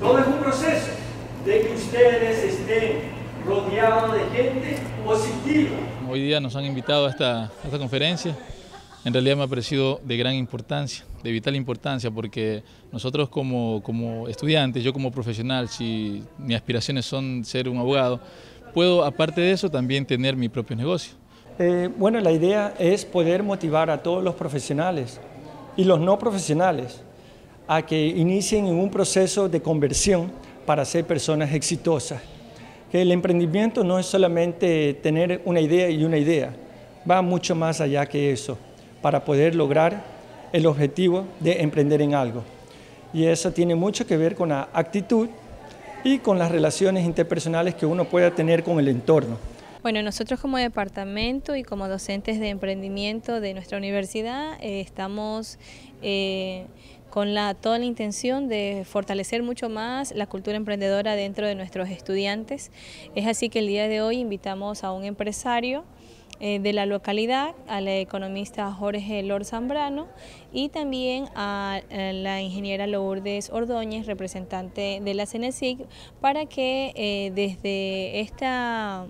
Todo es un proceso de que ustedes estén rodeados de gente positiva. Hoy día nos han invitado a esta, conferencia. En realidad me ha parecido de gran importancia, de vital importancia, porque nosotros como, estudiantes, yo como profesional, si mis aspiraciones son ser un abogado, puedo, aparte de eso, también tener mi propio negocio. Eh, bueno, la idea es poder motivar a todos los profesionales y los no profesionales a que inicien en un proceso de conversión para ser personas exitosas. Que el emprendimiento no es solamente tener una idea y una idea, va mucho más allá que eso, para poder lograr el objetivo de emprender en algo. Y eso tiene mucho que ver con la actitud y con las relaciones interpersonales que uno pueda tener con el entorno. Bueno, nosotros como departamento y como docentes de emprendimiento de nuestra universidad eh, estamos eh, con la, toda la intención de fortalecer mucho más la cultura emprendedora dentro de nuestros estudiantes. Es así que el día de hoy invitamos a un empresario eh, de la localidad, al economista Jorge Lor Zambrano y también a, la ingeniera Lourdes Ordóñez, representante de la CENESIC, e para que desde esta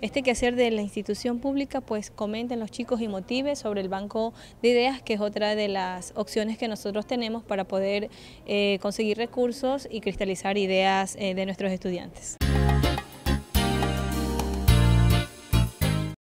este quehacer de la institución pública, pues comenten los chicos y motive sobre el banco de ideas, que es otra de las opciones que nosotros tenemos para poder eh, conseguir recursos y cristalizar ideas eh, de nuestros estudiantes.